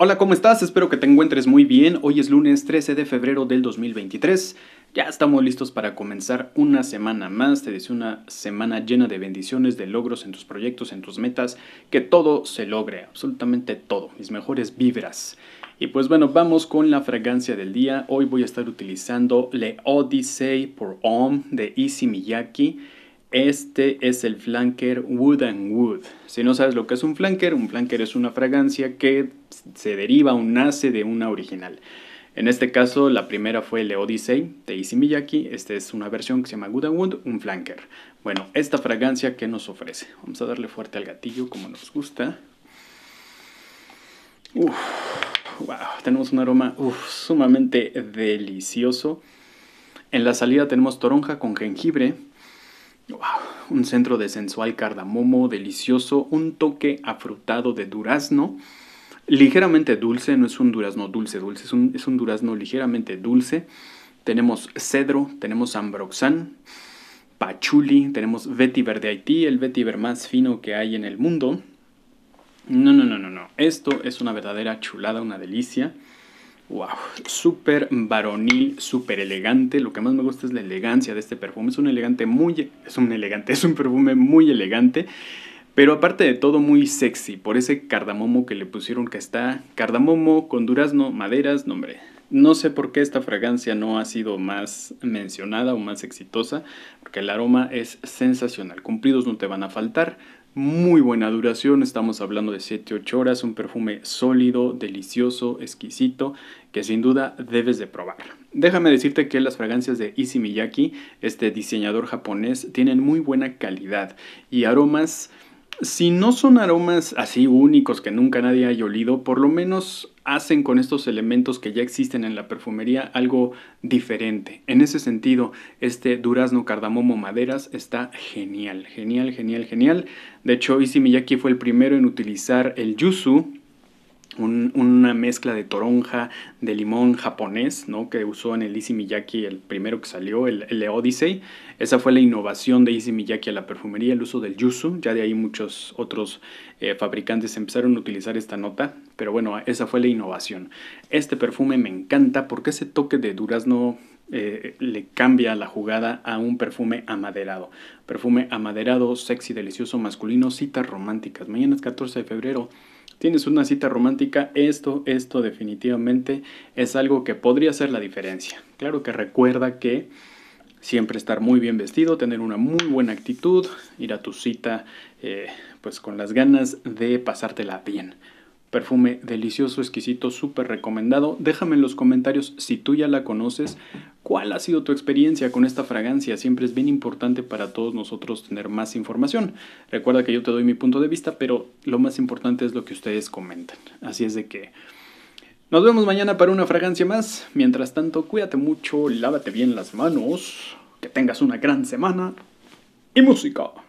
Hola, ¿cómo estás? Espero que te encuentres muy bien. Hoy es lunes 13 de febrero del 2023. Ya estamos listos para comenzar una semana más. Te deseo una semana llena de bendiciones, de logros en tus proyectos, en tus metas. Que todo se logre, absolutamente todo. Mis mejores vibras. Y pues bueno, vamos con la fragancia del día. Hoy voy a estar utilizando Le Odyssey por Om de Issey Miyaki. Este es el flanker Wood and Wood. Si no sabes lo que es un flanker, un flanker es una fragancia que se deriva o nace de una original. En este caso, la primera fue el Odyssey de Izzy Miyaki. Esta es una versión que se llama Wood and Wood, un flanker. Bueno, esta fragancia que nos ofrece. Vamos a darle fuerte al gatillo como nos gusta. wow, tenemos un aroma sumamente delicioso. En la salida tenemos toronja con jengibre, un centro de sensual cardamomo, delicioso, un toque afrutado de durazno, ligeramente dulce, no es un durazno dulce, dulce, es un, durazno ligeramente dulce. Tenemos cedro, tenemos ambroxan, pachuli, tenemos vetiver de Haití, el vetiver más fino que hay en el mundo. No, no, no, no, no. Esto es una verdadera chulada, una delicia. Wow, súper varonil, súper elegante. Lo que más me gusta es la elegancia de este perfume. Es un elegante muy. Es un elegante, es un perfume muy elegante. Pero aparte de todo, muy sexy. Por ese cardamomo que le pusieron que está. Cardamomo con durazno, maderas, nombre. no sé por qué esta fragancia no ha sido más mencionada o más exitosa, porque el aroma es sensacional. Cumplidos no te van a faltar muy buena duración, estamos hablando de 7-8 horas, un perfume sólido, delicioso, exquisito, que sin duda debes de probar. Déjame decirte que las fragancias de Issey este diseñador japonés, tienen muy buena calidad y aromas... Si no son aromas así únicos que nunca nadie haya olido, por lo menos hacen con estos elementos que ya existen en la perfumería algo diferente. En ese sentido, este durazno cardamomo maderas está genial, genial, genial, genial. De hecho, Isimiyaki fue el primero en utilizar el yuzu una mezcla de toronja, de limón japonés, ¿no? que usó en el Easy Miyaki, el primero que salió, el, el Odyssey. Esa fue la innovación de Easy Miyaki a la perfumería, el uso del yuzu. Ya de ahí muchos otros eh, fabricantes empezaron a utilizar esta nota, pero bueno, esa fue la innovación. Este perfume me encanta porque ese toque de durazno eh, le cambia la jugada a un perfume amaderado. Perfume amaderado, sexy, delicioso, masculino, citas románticas. Mañana es 14 de febrero tienes una cita romántica, esto, esto definitivamente es algo que podría hacer la diferencia. Claro que recuerda que siempre estar muy bien vestido, tener una muy buena actitud, ir a tu cita eh, pues con las ganas de pasártela bien. Perfume delicioso, exquisito, súper recomendado. Déjame en los comentarios si tú ya la conoces, cuál ha sido tu experiencia con esta fragancia. Siempre es bien importante para todos nosotros tener más información. Recuerda que yo te doy mi punto de vista, pero lo más importante es lo que ustedes comentan. Así es de que nos vemos mañana para una fragancia más. Mientras tanto, cuídate mucho, lávate bien las manos, que tengas una gran semana y música.